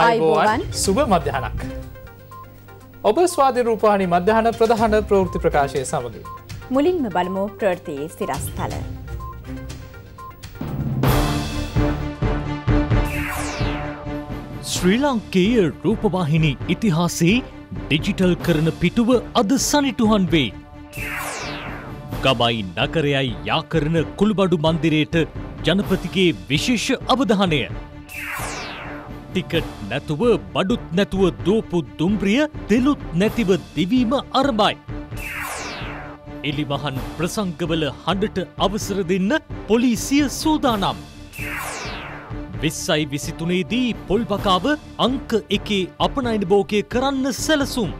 අයිබෝවන් සුභ මධ්‍යහනක්. ඔබ ස්වාධිරූපානි මධ්‍යහන ප්‍රධාන ප්‍රවෘති ප්‍රකාශය සමඟින්. මුලින්ම බලමු ප්‍රෘතියේ සිරස්ථල. ශ්‍රී ලංකේය රූපවාහිනි ඉතිහාසේ ඩිජිටල් කරන පිටුව අද සනිටුහන් වේ. ගමයි නකරයයි යාකරන කුළුබඩු මන්දිරයට ජනපතිගේ විශේෂ අවධානය ටිකට් නැතුව බඩුත් නැතුව දූපු දුම්ප්‍රිය තෙලුත් නැතිව දිවීම අරබයි. එලිමහන් ප්‍රසංගවල හඬට අවසර දෙන්න පොලිසිය සූදානම්. විස්සයි විසිතුනේදී පොල්බකාව අංක එකේ අපනයින බෝකය කරන්න සැලසුම්.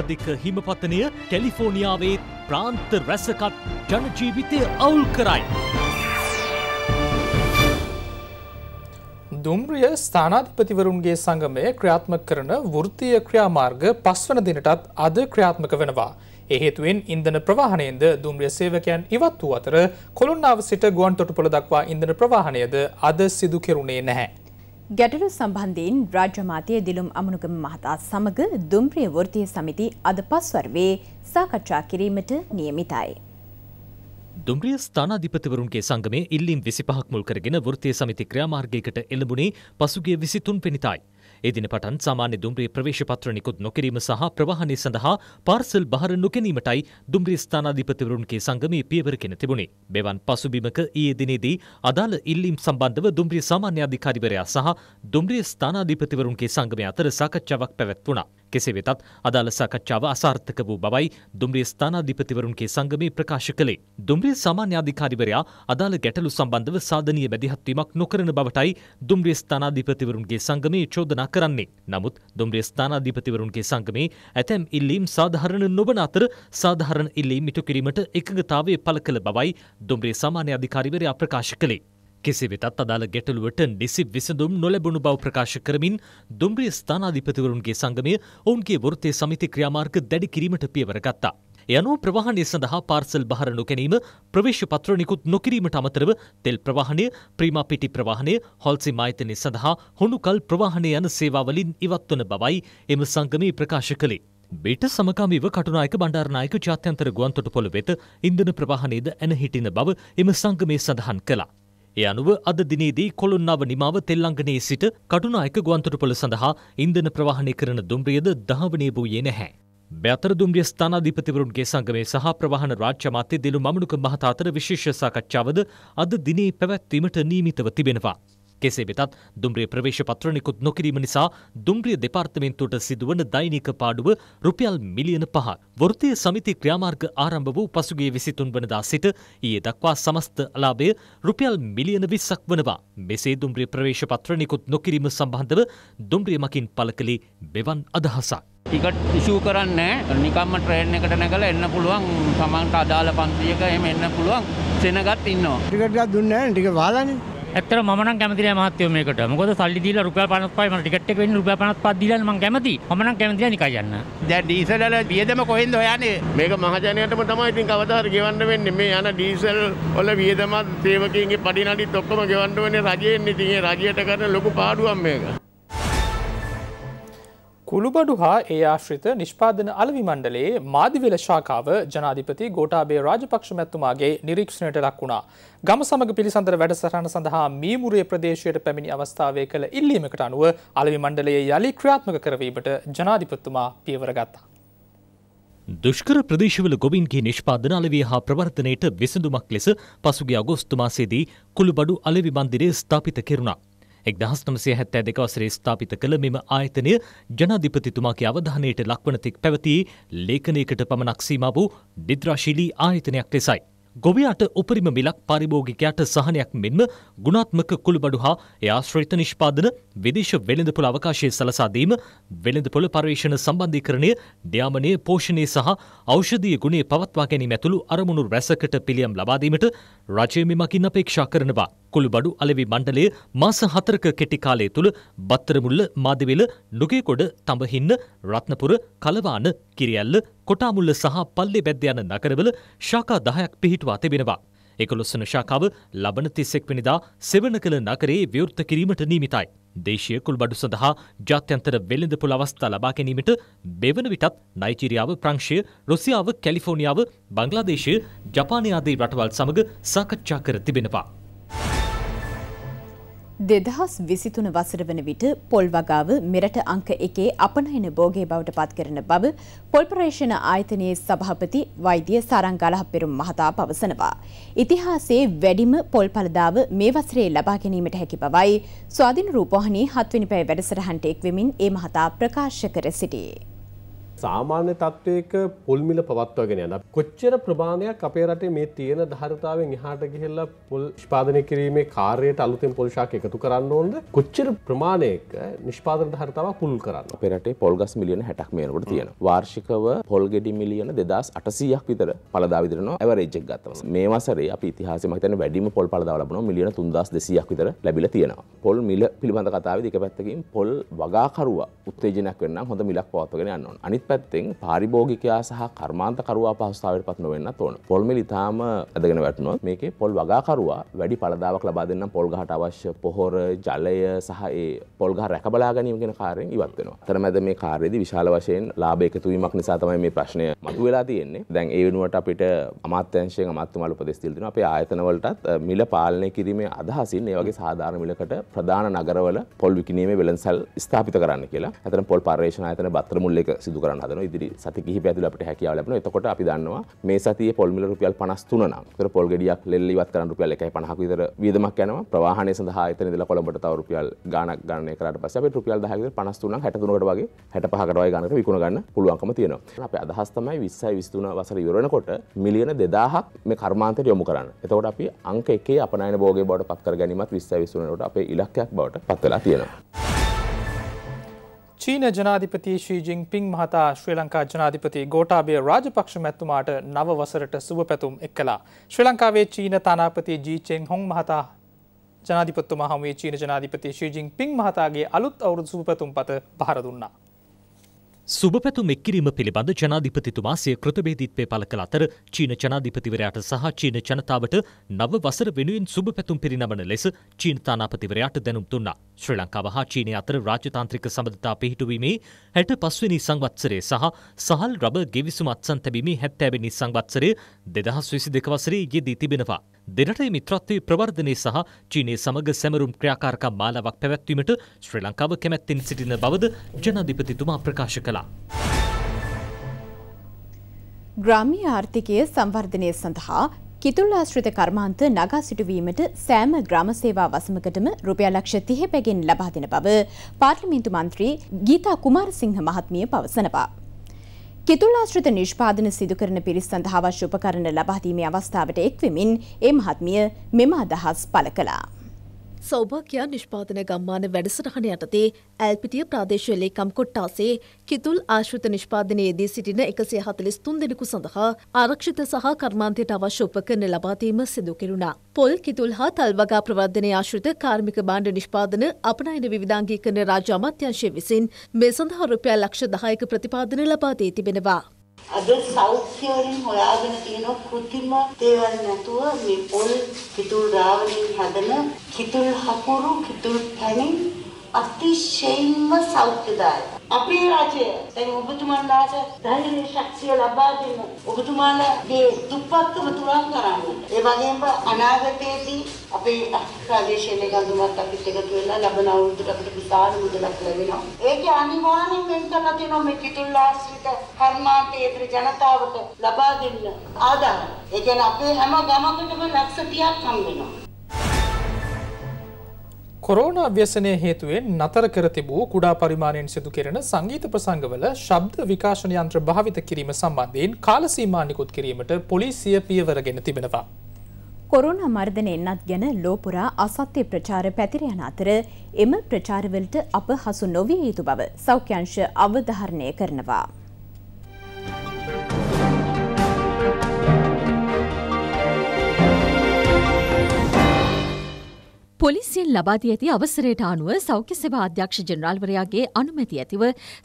අධික හිමපතනය කැලිෆෝනිියාවේ ප්‍රාන්ත රැසකත් ජනජීවිතය අවුල් කරයි. දුම්රිය ස්ථානාධිපතිවරුන්ගේ සංගමය ක්‍රියාත්මක කරන වෘත්තිය ක්‍රියාමාර්ග පස්වන දිනටත් අද ක්‍රියාත්මක වෙනවා. එහෙතුවෙන් ඉන්දන ප්‍රවාහණයෙන්ද දුම්රිය සේවකයන් ඉවත් වූ අතර කොළුන්නාව සිට ගුවන් තොටුපොළ දක්වා ඉන්දන ප්‍රවාහණයද අද සිදු කෙරුණේ නැහැ. ගැටලු සම්බන්ධයෙන් රාජ්‍යමාතය දිලුම් අමනුගම මහතා සමග දුම්රිය වෘතිය සමිති අද පස්වර්වේ සාකච්ඡා කිරීමට නියමිතයි. දුම්රිය ස්ථානාධිපතිවරුන්ගේ සංගමය ඉල්ලීම් විසිපහක් මුල් කරගෙන වෘත්තය සමිති ක්‍රියාමාර්ගයකට එළඹුණේ පසුගිය විසිතුන් පෙනිතයි. එදින පටන් සාමාන්‍ය දුම්රිය ප්‍රවේශපත්‍ර නිකුත් නොකිරීම සහ ප්‍රවාහනය සඳහා පාර්සල් බහර නොකැනීමටයි දුම්රිය ස්ථානාධිපතිවරුන්ගේ සංගමයේ පියවරගෙන තිබුණේ. මෙවන් පසුබිමක ඊයේ දිනේදී අදාළ ඉල්ලීම් සම්බන්ධව දුම්රිය සාමාන්‍ය අධිකාරිවරයා සහ දුම්රිය ස්ථානාධිපතිවරුන්ගේ සංගමය අතර සාකච්ඡාවක් පැවැත්වුණා. කෙසේ වෙතත් අදාළ සාකච්ඡාව අසාර්ථක වූ බවයි දුම්රිය ස්ථානාධිපතිවරුන්ගේ සංගමේ ප්‍රකාශ කළේ. දුම්රිය සාමාන්‍ය අධිකාරිවරයා අදාළ ගැටලු සම්බන්ධව සාධනීය බැදිහත්වීමක් නොකරන බවටයි දුම්රිය ස්ථානාධිපතිවරුන්ගේ සංගමේ චෝදනා කරන්නේ. නමුත් දුම්රිය ස්ථානාධිපතිවරුන්ගේ සංගමේ ඇතැම් ඉල්ලීම් සාධාරණ නොවන අතර සාධාරණ ඉල්ලීම් ඉටු කිරීමට එකඟතාවය පළ කළ බවයි දුම්රිය සාමාන්‍ය අධිකාරිවරයා ප්‍රකාශ කළේ. කෙසේ වෙතත් අදාළ ගැටලුවට නිසි විසඳුම් නොලැබුණු බව ප්‍රකාශ කරමින් දුම්රිය ස්ථානාධිපතිවරුන්ගේ සංගමය ඔවුන්ගේ වෘත්තය සමිති ක්‍රියාමාර්ග දැඩි කිරීමට පියවර ගත්තා. යනු ප්‍රවාහණය සඳහා පාර්සල් බහර නොකැනීම ප්‍රවේශ පත්‍ර නිකුත් නොකිරීමට අමතරව තෙල් ප්‍රවාහණය ප්‍රීමා පිටි ප්‍රවාහණය හොල්සි මායතනය සඳහා හොුණුකල් ප්‍රවාහණය යන සේවාවලින් ඉවත්වන බවයි එම සංගමී ප්‍රකාශ කළේ. බෙට සමකාමීව කටුනායක බණ්ඩාරනායක ජාත්‍යන්තර ගුවන්තොට පොළ වෙත ඉන්දන ප්‍රවාහනයේද ඇන හිටින බව එම සංගමය සඳහන් කලා. ඒ අනුව අද දිනේදී කොළොන්නාව නිමාව තෙල්ලංගනයේ සිට කටුනායක ගුවන්තොටුපළ සඳහා ඉන්ධන ප්‍රවාහනය කරන දුම්රියද ධාවනය වූයේ නැහැ. බැතර දුම්රිය ස්ථානාධිපතිවරුන්ගේ සංගමය සහ ප්‍රවාහන රාජ්‍ය මාත්‍ය දෙලු මමනුක මහතා අතර විශේෂ සාකච්ඡාවද අද දිනේ පැවැත්වීමට නියමිතව තිබෙනවා. කෙසේ වෙතත් දුම්රිය ප්‍රවේශ පත්‍ර නිකුත් නොකිරීම නිසා දුම්රිය දෙපාර්තමේන්තුවට සිදුවන දෛනික පාඩුව රුපියල් මිලියන පහ. වෘත්තීය සමිති ක්‍රියාමාර්ග ආරම්භ වූ පසුගිය 23 වනදා සිට ඊයේ දක්වා සමස්ත ලාභය රුපියල් මිලියන 20ක් වනවා. මෙසේ දුම්රිය ප්‍රවේශ පත්‍ර නිකුත් නොකිරීම සම්බන්ධව දුම්රිය මකින් පළ කළේ මෙවන් අදහසක්. ටිකට් ඉෂූ කරන්නේ නිකම්ම ට්‍රේන් එකට නැගලා එන්න පුළුවන් තමන්ට අදාළ පන්තියක එහෙම එන්න පුළුවන් සෙනගත් ඉන්නවා. ටිකට් එකක් දුන්නේ නැහැ ටික වහලානේ. ඇත්තට මම නම් කැමති නෑ මහත්තයෝ මේකට. මොකද සල්ලි දීලා රුපියල් 55යි මම ටිකට් එක වෙන්නේ රුපියල් 55ක් දීලා මම කැමති. මම නම් කැමති නෑ නිකන් යන්න. දැන් ඩීසල් වල වියදම කොහෙන්ද හොයන්නේ? මේක මහජනයාටම තමයි ඉතින් කවදා හරි ගෙවන්න වෙන්නේ. මේ යන ඩීසල් වල වියදමත් සේවකයන්ගේ පඩිනඩිත් ඔක්කොම ගෙවන්න වෙන්නේ රජයෙන්. ඉතින් ඒ රජයට කරන ලොකු පාඩුවක් මේක. කුළුබඩු හා ඒ ආශ්‍රිත නිෂ්පාදන අලවි මණ්ඩලයේ මාධිවෙල ශාකාව ජනාධිපති ගෝටාබේ රාජපක්ෂ මැතුමාගේ නිරීක්ෂණයට ලක් වුණා. ගම සමග පිළිසඳර වැඩසටහන සඳහා මීමුරේ ප්‍රදේශයට පැමිණි අවස්ථාවේ කළ ඉල්ලීමකට අනුව අලවි මණ්ඩලයේ යළි ක්‍රියාත්මක කරවීමට ජනාධිපතිතුමා පියවර ගත්තා. දුෂ්කර ප්‍රදේශවල ගොවින්ගේ නිෂ්පාදන අලවිය හා ප්‍රවර්තනයට විසඳුමක් ලෙස පසුගිය අගෝස්තු මාසයේදී කුළුබඩු අලවි මන්දිරය ස්ථාපිත කෙරුණා. එක්දහස් නමසය හැත්තෑ දෙක වසරේ ස්ථාපිත කළ මෙම ආයතනය ජනාධිපතිතුමාගේ අවධානයට ලක්වනතෙක් පැවති ලේඛනයකට පමණක් සීම වූ දිද්‍රශීලී ආයතනයක් ලෙසයි. ගොවයාට උපරිම මිලක් පරිභෝගිකයාට සහනයක් මෙන්ම ගුණාත්මක කුළුබඩු හා යාශ්‍රිත නිෂ්පාදන විදේශ වෙළඳපොළ අවකාශය සලසාදීම වෙළඳපොළ පර්යේෂණ සම්බන්ධීකරණය ද්‍යාමනය පෝෂණය සහ ෞෂධීය ගුණේ පවත්වා ගැනීම ඇතුළු අරමුණු රැසකට පිළියම් ලබාදීමට රජය මෙමකින් අපේක්ෂා කරනවා. කොළුබඩු අලෙවි මණ්ඩලය මාස හතරක කෙටි කාලය තුළ බත්තරමුල්ල මාදවෙල නුගේකොඩ තඹහින්න රත්නපුර කලවාන කිරියල්ල කොටාමුල්ල සහ පල්ලෙ බැද්ද යන නගරවල ශාකා දහයක් පිහිටුවා තිබෙනවා. එකොළොස්සන ශාකාව ලබන තිස්සෙක් වනිදා සෙවන කළ නගරේ ව්‍යෘත්ත කිරීමට නීමිතයි. දේශය කුල්බඩු සඳහා ජාත්‍යන්තර වෙළඳ පුළ අවස්ථා ලබා ගැනීමට බෙවන විටත් නයිජීරියාව ප්‍රංශය රුසියාව කැලිෆෝනිියාව බංගලාදේශය ජපානයාදී රටවල් සමඟ සාකච්ඡා කර තිබෙනවා. දෙදහස් විසිතුන වසර වන විට පොල් වගාව මෙරට අංක එකේ අපනයන බෝගේ බවට පත්කරන බව පොල්පරේෂණ ආයතනයේ සභාපති වෛද්‍ය සරංගලහපෙරුම් මහතා පවසනවා. ඉතිහාසයේ වැඩිම පොල් පලදාව මේ වසරේ ලබා ගැනීමට හැකි බවයි ස්වාධින රූපවාහිනී හත්වනි පැය වැඩසටහනට එක්වෙමින් ඒ මහතා ප්‍රකාශ කර සිටියේ. සාමාන්‍ය තත්ත්වයක පොල්මිල පවත්වගෙන යන. කොච්චර ප්‍රමාණයක් අපේ රටේ මේ තියෙන ධාරතාවෙන් එහාට ගිහිල්ලා පොල් නිෂ්පාදනය කිරීමේ කාර්යයට අලුතෙන් පොල් ශාක එකතු කරන්න ඕනද? කොච්චර ප්‍රමාණයක නිෂ්පාදන ධාරතාවක් පුළුල් කරන්න? අපේ රටේ පොල් ගස් මිලියන 60ක් මේ වෙනකොට තියෙනවා. වාර්ෂිකව පොල් ගෙඩි මිලියන 2800ක් විතර පළදා විදිනවා ඇවරේජ් එක ගත්තම. මේ වසරේ අපි ඉතිහාසයේ මම හිතන්නේ වැඩිම පොල් පළදා ලැබුණා මිලියන 3200ක් විතර ලැබිලා තියෙනවා. පොල් මිල පිළිබඳ කතාවේදී එක පැත්තකින් පොල් වගාකරුවා උත්තේජනයක් වෙන්න හොඳ මිලක් පවත්වාගෙන යන්න ඕන. අනිත් පැත්තෙන් පාරිභෝගිකයා සහ කර්මාන්තකරවා පහස්ථාවට පත් නොවෙන්න ඕන පොල්මිල් ඉතාම ඇදගෙන වැටනොත් මේකේ පොල් වගාකරවා වැඩි පලදාවක් ලබා දෙන්න පොල්ගහට අවශ්‍ය පොහොර ජලය සහ ඒ පොල්ගහ රැකබලා ගැනීම ගෙන කාරයෙන් ඉවත් වෙනවා. අතරමැද මේ කාර්යයේදී විශාල වශයෙන් ලාභ එකතු වීමක් නිසා තමයි මේ ප්‍රශ්නය මතුවලා තියෙන්නේ. දැන් ඒ වෙනුවට අපිට අමාත්‍යංශයෙන් අමාත්‍යමාල උපදෙස් දීලා දෙනවා. අපේ ආයතන වලටත් මිල පාලනය කිරීමේ අදහසින් ඒ වගේ සාධාරණ මිලකට ප්‍රධාන නගරවල පොල් විකිණීමේ වෙළඳසල් ස්ථාපිත කරන්න කියලා. අතරම පොල් පර්යේෂණ ආයතන බත්තර මුල්ලේක සිදු කරන්න කරන්න හදන ඉදිරි සති කිහිප ඇතුළේ අපිට හැකියාව ලැබෙනවා. එතකොට අපි දන්නවා මේ සතියේ පොල් මිල රුපියල් 53 නම්. ඒතර පොල් ගෙඩියක් ලෙල්ල ඉවත් කරන්න රුපියල් 1.50ක විතර වියදමක් යනවා. ප්‍රවාහනය සඳහා එතන ඉඳලා කොළඹට තව රුපියල් ගාණක් ගණනය කරාට පස්සේ අපිට රුපියල් 10ක විතර 53න් 63කට වගේ 65කට වගේ ගණනකට විකුණ ගන්න පුළුවන්කම තියෙනවා. අපේ අදහස් තමයි 20යි 23 වසර ඉවර වෙනකොට මිලියන 2000ක් මේ කර්මාන්තයට යොමු කරන්න. එතකොට අපි අංක එකේ අපනයන භෝගේ බවට පත් කර ගැනීමත් 20 23 වලට අපේ ඉලක්කයක් බවට පත් වෙලා තියෙනවා. චීන ජනාධිපති ශ්‍රී ජිංපිං මහතා ශ්‍රී ලංකා ජනාධිපති ගෝටාබේ රාජපක්ෂ මැතුමාට නව වසරට සුබ පැතුම් එක් කලා. ශ්‍රී ලංකාවේ චීන තානාපති ජීචෙන් හොන් මහතා ජනාධිපත්තුමා හමුවේ චීන ජනාධිපති ශ්‍රී ජිංපිං මහතාගේ අලුත් අවුරුදු සුබ පැතුම් පත පහර දුන්නා. සුභපැතුම් එක්කිරීම පිළිබඳ ජනාධිපතිතුමා සිය කෘතවේදීත්වය පළ කළ අතර චීන ජනාධිපතිවරයාට සහ චීන ජනතාවට නව වසර වෙනුවෙන් සුභපැතුම් පිරිනමන ලෙස චීන තානාපතිවරයාට දැනුම් දුන්නා. ශ්‍රී ලංකාව හා චීනය අතර රාජතාන්ත්‍රික සබඳතා පිහිටුවීමේ හැට පස්වනි සංවත්සරය සහ සහල් රබ ගෙවිසුම අත්සන් තැබීමේ හැත්තෑවෙනි සංවත්සරය දෙදහස් විසි දෙක වසරේ යෙදී තිබෙනවා. දෙරටේ මිත්‍රත්වයේ ප්‍රවර්ධනය සහ චීනය සමග සැමරුම් ක්‍රියාකාරකම් මාලාවක් පැවැත්වීමට ශ්‍රී ලංකාව කැමැත්තෙන් සිටින බවද ජනාධිපතිතුමා ප්‍රකාශ කළා. ග්‍රාමීය ආර්ථිකය සංවර්ධනය සඳහා කිතුල්ලාශ්‍රිත කර්මාන්ත නගා සිටුවීමට සෑම ග්‍රාම සේවා වසමකටම රුපියල් ලක්ෂ 30 බැගින් ලබා දෙන බව පාර්ලිමේන්තු මන්ත්‍රී ගීතා කුමාරසිංහ මහත්මිය පවසනවා. කිතුලාශ්‍රිත නිෂ්පාදන සිදුකරන පිරිස් සඳහා අවශ්‍ය උපකරණ ලබාදීමේ අවස්ථාවට එක්වෙමින් ඒ මහත්මිය මෙම අදහස් පළ කළා. සෞභාග්‍යයා නිෂ්පාදන ගම්මාන වැඩසටහන යටතේ ඇල්පිටිය ප්‍රාදේශීය ලේකම් කොට්ටාසේ කිතුල් ආශ්‍රිත නිෂ්පාදනයේදී සිටින 143 දෙනෙකු සඳහා ආරක්ෂිත සහ කර්මාන්තයට අවශ්‍ය උපකරණ ලබා දීම සිදු කෙරුණා. පොල් කිතුල් හා තල්වගා ප්‍රවර්ධනය ආශ්‍රිත කාර්මික භාණ්ඩ නිෂ්පාදන අපනයන විවිධාංගීකරණ රාජ්‍ය අමාත්‍යාංශය විසින් මේ සඳහා රුපියල් ලක්ෂ 10ක ප්‍රතිපාදන ලබා දී තිබෙනවා. අද සෞඛ්‍ය වලින් හොයාගෙන තියෙන કૃතිම දේවල් නැතුව මේ පොල් කිතුල් රාවණින් හදන කිතුල් හකුරු කිතුල් පැණි අතිශයින්ම සෞඛ්‍යදායකයි අපේ රජය දැන් ඔබතුමන්ලාට ධෛර්ය ශක්තිය ලබා දෙන්න ඔබතුමාලාගේ දුප්පත්කම තුරන් කරන්න. ඒ වගේම අනාගතයේදී අපේ ප්‍රදේශයේ ගඳුමත් අපිත් එකතු වෙලා ලබන අවුරුද්දට අපිට විශාල මුදලක් ලැබෙනවා. ඒක අනිවාර්යෙන් වෙන් කරලා තියෙනවා මේ කිතුල් ආශ්‍රිත කර්මාන්තයේතර ජනතාවට ලබා දෙන්න ආදාන. ඒ කියන්නේ අපේ හැම ගමකටම ලක්ෂ 30ක් හම් වෙනවා. කොරෝණ අව්‍යසනය හේතුවෙන් නතර කර තිබූ කුඩා පරිමාණයෙන් සිදු කෙරෙන සංගීත ප්‍රසංගවල ශබ්ද විකාශන යන්ත්‍ර භාවිත කිරීම සම්බන්ධයෙන් කාලසීමා නිකුත් කිරීමට පොලිසිය පියවරගෙන තිබෙනවා. කොරුණ මර්ධනයෙන්න්නත් ගැන ලෝපුරා අසත්‍ය ප්‍රචාර පැතිරයන අතර එම ප්‍රචාරවලට අප හසු නොවිය යුතු බව සෞඛ්‍යංශ අවධහරණය කරනවා. පොලිසියෙන් ලබාදී ඇති අවසරයට අනුව සෞඛ්‍ය සේවා අධ්‍යක්ෂ ජනරාල්වරයාගේ අනුමැති ඇතිව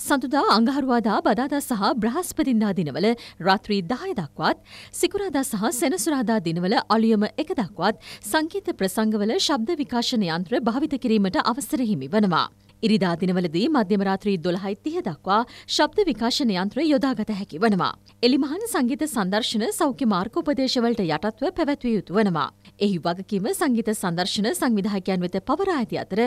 සඳුදා අඟහරුවාදා බදාදා සහ බ්‍රහස්පතින්දා දිනවල රාත්‍රී 10 දක්වාත් සිකුරාදා සහ සෙනසුරාදා දිනවල අලුයම 1 දක්වාත් සංගීත ප්‍රසංගවල ශබ්ද විකාශන යන්ත්‍ර භාවිත කිරීමට අවසර හිමි වනවා. ඉරිදා දිනවලදී මධ්‍යම රාත්‍රී 12:30 දක්වා ශබ්ද විකාශන යන්ත්‍රය යොදාගත හැකි වෙනවා. එලිමහන් සංගීත සංදර්ශන සෞඛ්‍ය මාර්ග උපදේශවලට යටත්ව පැවැත්විය යුතු වෙනවා. එහි වගකීම සංගීත සංදර්ශන සංවිධායකයන් වෙත පවරා ඇති අතර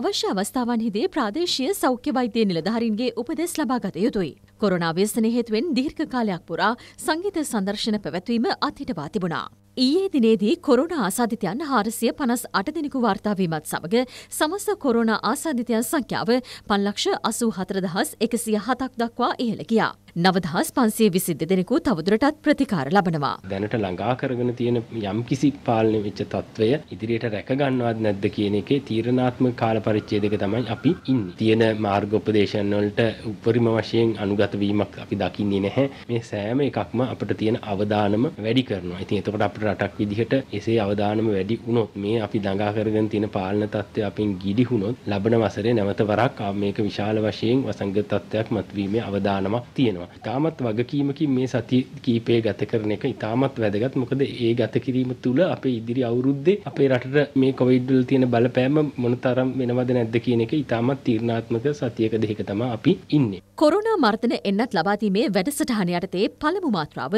අවශ්‍ය අවස්ථාවන්හිදී ප්‍රාදේශීය සෞඛ්‍ය වෛද්‍ය නිලධාරීන්ගේ උපදෙස් ලබා ගත යුතුයි. කොරෝනා ව්‍යසනය හේතුවෙන් දීර්ඝ කාලයක් පුරා සංගීත සංදර්ශන පැවැත්වීම අත්හිටවා තිබුණා. ඊයේ දිනේදී කොරුණා ආසාධිතයන් හාරසිය පනස් අට දෙනෙකු වාර්තාාවීමත් සමඟ සමස කොරුණා ආසාධිතයන් සංඛ්‍යාව පන්ලක්ෂ අසූ හතරදහස් එකසිය හතක් දක්වා ඉහළ ගියා. නවදහස් පන්සේ විසිද්ධ දෙනෙකු තවදුරටත් ප්‍රතිකාර ලබනවා. දැනට ළඟා කරගෙන තියෙන යම් කිසි පාලන වෙච්ච තත්ත්වය ඉදිරියට රැකගන්නවත් නැද්ද කියන එකේ තීරණාත්ම කාල පරිච්චේදක තමයි අපි ඉන්න. තියෙන මාර්ගෝපදේශන් වලට උපරිම වශයෙන් අනුගත වීමක් අපි දකින්නේ නැහැ. මේ සෑම එකක්ම අපිට තියෙන අවධානම වැඩි කරනවා. ඉතින් එතකොට අපිට රටක් විදිහට එසේ අවධානම වැඩි වුණොත් මේ අපි දඟා කරගෙන තියෙන පාලන තත්ත්වය අපෙන් ගිලිහුණොත් ලබන වසරේ නැවත වරක් මේක විශාල වශයෙන් වසංගත තත්ත්වයක් මතුවීමේ අවධානමක් තියෙනවා. තාමත් වගකීමකින් මේ සති කීපය ගත කරන එක ඉතාමත් වැදගත්. මොකද ඒ ගත කිරීම තුළ අපේ ඉදිරි අවුරුද්දේ අපේ රටට මේ කොවිඩ් වල තියෙන බලපෑම මොනතරම් වෙනවද නැද්ද කියන එක ඉතාමත් තීරණාත්මක සතියක දෙක තමයි අපි ඉන්නේ. කොරුණා මර්ධන එන්නත් ලබාදීමේ වැඩසටහන යටතේ පළමු මාත්‍රාව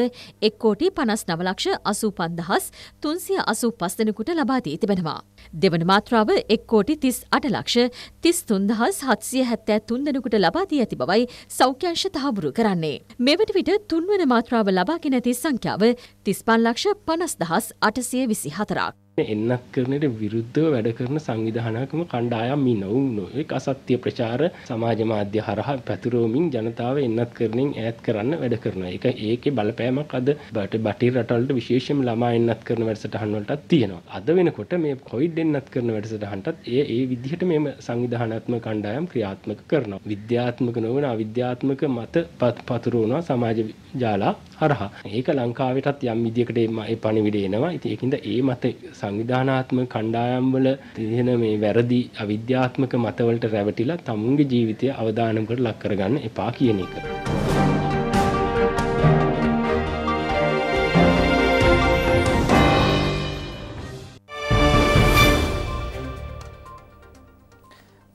එක්කෝටි පනස් නවලක්ෂ අසූපන් අටදහස් තුන්සිය අසු පස්සනකුට ලබාදී තිබෙනවා. දෙවන මාත්‍රාව එක්කෝටි තිස් අටලක්ෂ තිස් තුන්දහස් හත්සිය හැත්තෑ තුන්දනකුට ලබාදී ඇති බවයි සෞඛ්‍යංශ තහවුරු කරන්නේ. මෙවට විට තුන්වන මාත්‍රාව ලබාගෙන ඇති සංඛ්‍යාව තිස්පන් ලක්ෂ පනස් දහස් අටසිය විසි හතරක්. එන්නක් කරනට විරුද්ධව වැඩ කරන සංවිධානකම කණ්ඩායම් මි නොවුනොඒ අසත්‍ය ප්‍රචාර සමාජ මාධ්‍ය හරහා පැතුරෝමින් ජනතාව එන්නත් කරනින් ඈත් කරන්න වැඩ කරන එක ඒක බලපෑමක් අද බට බටි රටල්ට විශේෂම ළමා එන්නත් කරන වැඩසටහන්වලටත් තියෙනවා අද වෙනකොට මේ කොයිඩ් එන්නත් කරන වැඩසටහන්ටත් ඒ ඒ විදිහට මෙම සංවිධානත්ම කණ්ඩායම් ක්‍රියාත්මක කරනවා විද්‍යාත්මක නොවන අවිද්‍යාත්මක මත පත් පතුරුවනවා සමාජ ජාලා හරහා. ඒක ලංකාවටත් යම් විදිහකට මේ පණිවිඩ එනවා. ඉතින් ඒකින්ද ඒ මත සංවිධානාත්මක කණ්ඩායම් වල තියෙන මේ වැරදි අවිද්‍යාත්මක මතවලට රැවටිලා තමුන්ගේ ජීවිතය අවදානම් කර ලක් කරගන්න එපා කියන එක.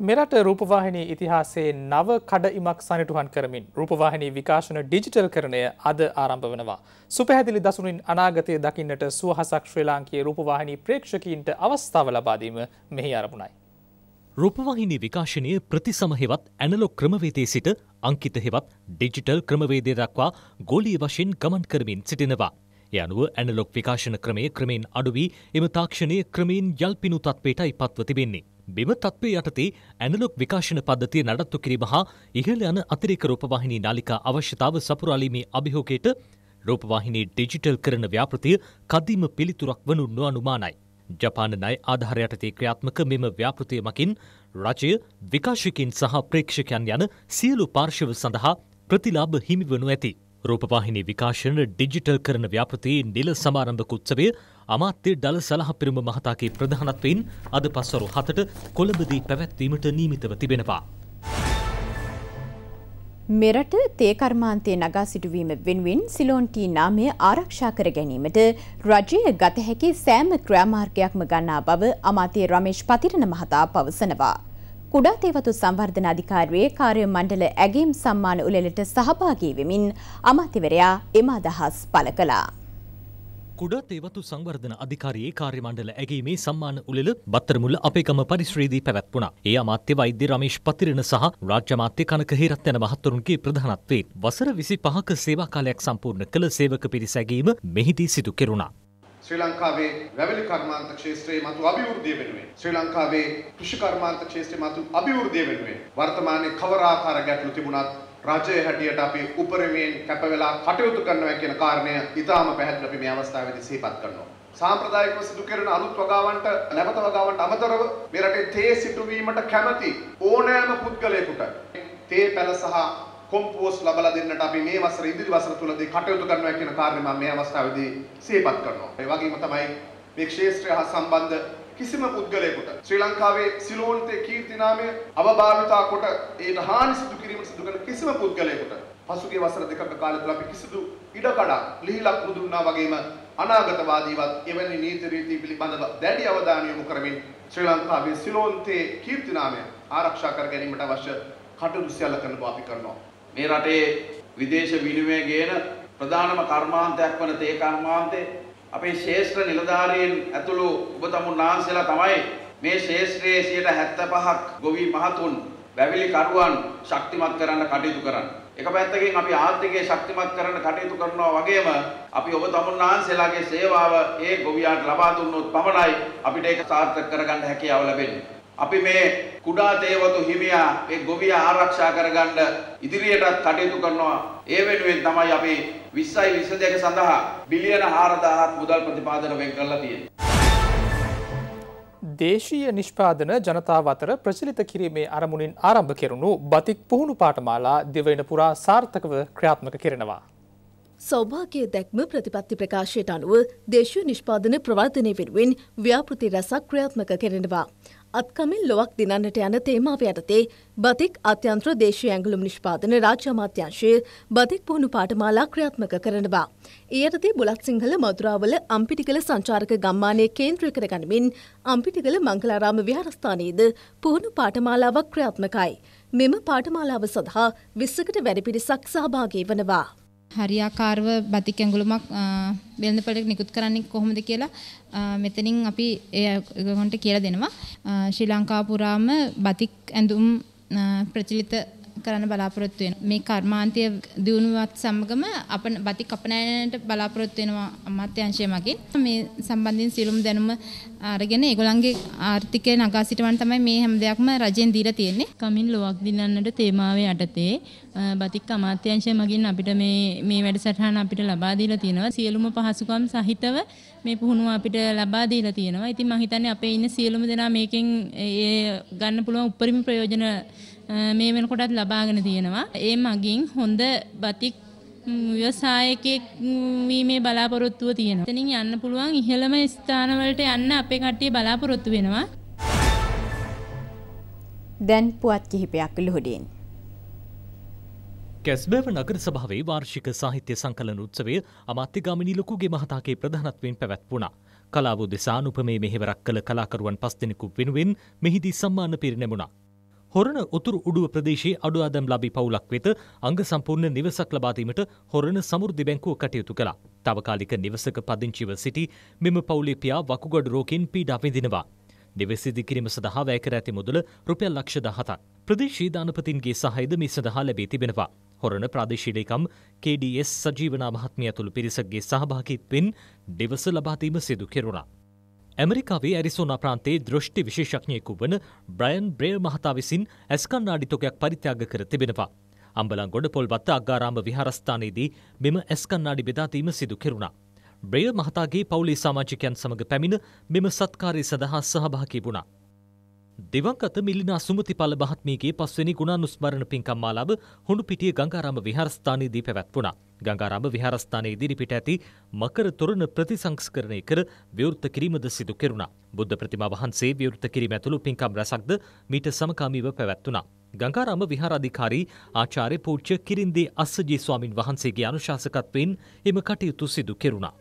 මෙරට රූපවාහිනී ඉතිහාසයේ නව කඩඉමක් සනිටුහන් කරමින් රූපවාහිනී විකාශන ඩිජිටල් කරණය අද ආරම්භ වනවා. සුපැහැදිලි දසුනින් අනාගතය දකින්නට සුවහසක් ශ්‍රී ලාංකයේ රූපවාහිනී ප්‍රේක්ෂකීන්ට අවස්ථාව ලබාදීම මෙහි අරමුණයි. රූපවාහිනී විකාශනය ප්‍රතිසමහෙවත් ඇනලොක් ක්‍රමවේදේ සිට අංකිත හෙවත් ඩිජිටල් ක්‍රමවේදය දක්වා ගොලිය වශයෙන් ගමන් කරමින් සිටිනවා. එ අනුව ඇනලොක් විකාශන ක්‍රමය ක්‍රමයෙන් අඩුවී එම තාක්ෂණය ක්‍රමයෙන් යල්පිනු තත්වයටයි පත්ව තිබෙන්නේ. මෙම තත්ත්වය යටතේ ඇනලොක් විකාශන පද්ධතිය නඩත්තු කිරීම හා ඉහළ යන අතිරේක රූපවාහිනී නාලිකා අවශ්‍යතාව සපුරාලීමේ අභියෝගයට රූපවාහිනී ඩිජිටල් කරන ව්‍යාපෘතිය කදිම පිළිතුරක් වනු නොඅනුමානයි. ජපාන ණය ආධාර යටතේ ක්‍රියාත්මක මෙම ව්‍යාපෘතිය මකින් රජය විකාශකින් සහ ප්‍රේක්ෂකයන් යන සියලු පාර්ශව සඳහා ප්‍රතිලාභ හිමිවනු ඇති. රූපවාහිනි විකාශන ඩිජිටල් කරන ව්‍යාපෘති නිල සමාරම්භක උත්සවය අමාත්‍ය දළ සලහපිරුම මහතාගේ ප්‍රධානත්වයෙන් අද පස්වරු හතට කොළඹදී පැවැත්වීමට නීමිතව තිබෙනවා. මෙරට තේකර්මාන්තය නගා සිටුවීම වෙනුවෙන් සිලෝන්ටී නාමය ආරක්ෂා කර ගැනීමට රජය ගතහැකි සෑම ක්‍රෑමාර්ගයක්ම ගන්නා බව අමාතය රමේෂ් පතිරණ මහතා පවසනවා. කුඩාතේවතු සංවර්ධන අධිකාරියේ කාර්ය මණ්ඩල ඇගීම් සම්මාන උළෙලට සහභාගී වෙමින් අමාත්‍යවරයා එම අදහස් පළ කළා. කුඩාතේවතු සංවර්ධන අධිකාරියේ කාර්ය මණ්ඩල ඇගීමේ සම්මාන උළෙල බත්තරමුල්ල අපේකම පරිශ්‍රයේදී පැවැත්වුණා. ඒ අමාත්‍ය වෛද්‍ය රමේෂ් පතිරණ සහ රාජ්‍ය අමාත්‍ය කනක හේරත්යන මහත්වරුන්ගේ ප්‍රධානත්වයෙන් වසර 25ක සේවා කාලයක් සම්පූර්ණ කළ සේවක පිරිස ඇගීම මෙහිදී සිදු කෙරුණා. ශ්‍රී ලංකාවේ වැවලි කර්මාන්ත ක්ෂේත්‍රයේ මතු අභිවෘද්ධිය වෙනුවෙන් ශ්‍රී ලංකාවේ කෘෂි කර්මාන්ත ක්ෂේත්‍රයේ මතු අභිවෘද්ධිය වෙනුවෙන් වර්තමානයේ කවර ආකාර ගැටලු තිබුණත් රජයේ හැටියට අපි උපරිමයෙන් කැපවෙලා කටයුතු කරනවා කියන කාරණය ඉතාම පැහැදිලිව අපි මේ අවස්ථාවේදී සිහිපත් කරනවා. සාම්ප්‍රදායිකව සිදු කරන අලුත් වගාවන්ට නැවත වගාවන්ට අමතරව මේ රටේ තේ සිටුවීමට කැමති ඕනෑම පුද්ගලයෙකුට තේ පැල සහ කොම්පෝස්ට් ලබලා දෙන්නට අපි මේ වසර ඉදිරි වසර තුලදී කටයුතු කරනවා කියන කාරණේ මම මේ අවස්ථාවේදී සිහිපත් කරනවා. ඒ වගේම තමයි මේ ක්ෂේත්‍රය හා සම්බන්ධ කිසිම පුද්ගලයෙකුට ශ්‍රී ලංකාවේ සිලෝන්තේ කීර්තිනාමය අවභාවිතා කොට ඒට හානි සිදු කිරීමට සිදු කරන කිසිම පුද්ගලයෙකුට පසුගිය වසර දෙකක කාලය තුළ අපි කිසිදු ඉඩකඩක් ලිහිලක් දුන්නා වගේම අනාගතවාදීවත් එවැනි නීති රීති පිළිබඳව දැඩි අවධානය යොමු කරමින් ශ්‍රී ලංකාවේ සිලෝන්තේ කීර්තිනාමය ආරක්ෂා කර ගැනීමට අවශ්‍ය කටයුතු සියල්ල කරන බව අපි කරනවා මේ රටේ විදේශ විනිමය ගේන ප්‍රධානම කර්මාන්තයක් වන තේ කර්මාන්තේ අපේ ශේෂ්ඨ නිලධාරීන් ඇතුළු ඔබ තමුන්නාන්සලා තමයි මේ ශේෂ්ත්‍රයේ 75ක් ගොවි මහතුන් වැවිලි කරුවන් ශක්තිමත් කරන්න කටයුතු කරන්නේ. එක පැත්තකින් අපි ආර්ථිකය ශක්තිමත් කරන්න කටයුතු කරනවා වගේම අපි ඔබ තමුන්නාන්සේලාගේ සේවාව ඒ ගොවියන්ට ලබා දුන්නොත් පමණයි අපිට ඒක සාර්ථක කරගන්න හැකියාව ලැබෙන්නේ. අපි මේ කුඩා දේවතු හිමියා ඒ ගොවියා ආරක්ෂා කරගන්න ඉදිරියටත් කටයුතු කරනවා. ඒ වෙනුවෙන් තමයි අපි 20යි 22 සඳහා බිලියන 4000ක් මුදල් ප්‍රතිපාදන වෙන් කරලා තියෙන්නේ. දේශීය නිෂ්පාදන ජනතාව අතර ප්‍රචලිත කිරීමේ අරමුණින් ආරම්භ කෙරුණු බතික් පුහුණු පාඨමාලා දිවයින පුරා සාර්ථකව ක්‍රියාත්මක කරනවා. සෞභාග්‍ය දැක්ම ප්‍රතිපත්ති ප්‍රකාශයට අනුව දේශීය නිෂ්පාදන ප්‍රවර්ධනය වෙනුවෙන් ව්‍යාපෘති රැසක් ක්‍රියාත්මක කරනවා. අත්කමින් ලොවක් දිනන්නට යන තේමාව යටතේ බතික් අත්‍යන්ත්‍ර දේශීය ඇඟලුම් නිෂ්පාදන රාජ්‍ය අමාත්‍යංශය බතික් පුහුණු පාඨමාලා ක්‍රියාත්මක කරනවා. ඊයටතේ බුලත් සිංහල මధుරාවල අම්පිටිකල සංචාරක ගම්මානයේ කේන්ද්‍රය කරගනිමින් අම්පිටිකල මංගලාරාම විහාරස්ථානයේද පුහුණු පාඨමාලාවක් ක්‍රියාත්මකයි. මෙම පාඨමාලාව සඳහා 20කට වැඩි පිරිසක් සහභාගී වනවා. හරියාකාරව බතික ඇඟුලුමක් වෙළඳපළට නිකුත් කරන්නේ කොහොමද කියලා මෙතනින් අපි ඒගොල්ලන්ට කියලා දෙනවා. ශ්‍රී ලංකාව පුරාම බතික් ඇඳුම් ප්‍රචලිත කරන්න බලාපොරොත්තු වෙන මේ කර්මාන්තය දියුණුවත් සමගම අප බති කපනෑනට බලාපොරොත්තු වෙනවා අමාත්‍යංශය මගින් මේ සම්බන්ධයෙන් සියලුම දැනුම අරගෙන ඒගොල්ලන්ගේ ආර්ථිකය නගා සිටවන්න තමයි මේ හැම දෙයක්ම රජෙන් දීලා තියෙන්නේ. කමින් ලොවක් දිනන්නට තේමාවේ යටතේ බතික් අමාත්‍යංශය මගින් අපිට මේ මේ වැඩසටහන අපිට ලබා දීලා තියෙනවා. සියලුම පහසුකම් සහිතව මේ පුහුණුව අපිට ලබා දීලා තියෙනවා. ඉතින් මම හිතන්නේ අපේ ඉන්න සියලුම දෙනා මේකෙන් ඒ ගන්න පුළුවන් උපරිම ප්‍රයෝජන මේ වෙනකොටත් ලබාගෙන තියෙනවා. ඒ මගින් හොඳ බතික් ව්‍යවසායකෙක් වීමේ බලාපොරොත්තුව තියෙනවා. එතනින් යන්න පුළුවන් ඉහළම ස්ථානවලට යන්න අපේ කට්ටිය බලාපොරොත්තු වෙනවා. දැන් පුවත් කිහිපයක් ලොහුඩින්. කැස්බෑව නගර සභාවේ වාර්ෂික සාහිත්‍ය සංකලන උත්සවය අමාත්‍යගාමිනී ලොකුගේ මහතාගේ ප්‍රධානත්වයෙන් පැවැත්වුණා. කලාව උදෙසා අනුපමේ මෙහෙවරක් කළ කලාකරුවන් පස් දෙනෙකු වෙනුවෙන් මෙහිදී සම්මාන පිරිනැමුණා. හොරණ උතුරු උඩුව ප්‍රදේශයේ අඩු ආදම් ලබී පවුලක් වෙත අංග සම්පූර්ණ නිවසක් ලබාදීමට හොරණ සමෘද්ධි බැංකුව කටයුතු කළා. තාවකාලික නිවසක පදිංචිව සිටි මෙම පවුලේ පියා වකුගඩු රෝගයෙන් පීඩා විඳිනවා. නිවෙස ඉදිකිරීම සඳහා වැය කර ඇති මුදල රුපියල් ලක්ෂ 17ක්. ප්‍රදේශීය දානපතින්ගේ සහායද මේ සඳහා ලැබී තිබෙනවා. හොරණ ප්‍රාදේශීය ලේකම් KDS සජීවනා මහත්මිය ඇතුළු පිරිසගේ සහභාගීත්වයෙන් නිවස ලබා දීම සිදු කෙරුණා. ඇමරිකාවේ ඇරිසෝනා ප්‍රාන්තයේ දෘෂ්ටි විශේෂඥයෙකු වන බ්‍රයන් බ්‍රේර් මහතා විසින් ඇස් කණ්ණාඩි තොගයක් පරිත්‍යාග කර තිබෙනවා. අම්බලන්ගොඩ පොල්වත්ත අග්ගාරාම විහාරස්ථානයේදී මෙම ඇස් කණ්ණාඩි බෙදා දීම සිදු කෙරුණා. බ්‍රේර් මහතාගේ පවුලේ සමාජිකයන් සමග පැමිණ මෙම සත්කාරය සඳහා සහභාගී වුණා. දෙවංකත මිලිනා සුමති පල බහත්මීගේ පස්වනි ගුණානුස්මරණ පින්කම් මාලාව හුණුපිටිය ගංගාරාම විහාරස්ථානයේදී පැවැත්වුණා. ගංගාරාම විහාරස්ථානයේ ඉදිරිපිට ඇති මකර තොරණ ප්‍රතිසංස්කරණය කර විවෘත කිරීමද සිදු කෙරුණා. බුද්ධ ප්‍රතිමා වහන්සේ විවෘත කිරීම ඇතුළු පින්කම් රැසක්ද මීට සමකාමීව පැවැත්වුණා. ගංගාරාම විහාරාධිකාරී ආචාර්ය පූජ්‍ය කිරින්දේ අස්සජී ස්වාමින් වහන්සේගේ අනුශාසකත්වයෙන් එම කටයුතු සිදු කෙරුණා.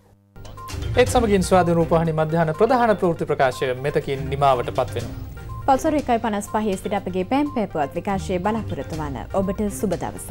එත් සමගින් ස්වාධ රූපහනි මධ්‍යාන ප්‍රධාන ප්‍රෘති ප්‍රකාශය මෙතකින් නිමාවට පත්වෙනවා. පසර එකයි පනස් පහේ සිට අපගේ පැම් පැපුවත් විකාශය බලාපොරොත්තු වන ඔබට සුබ දවසක්.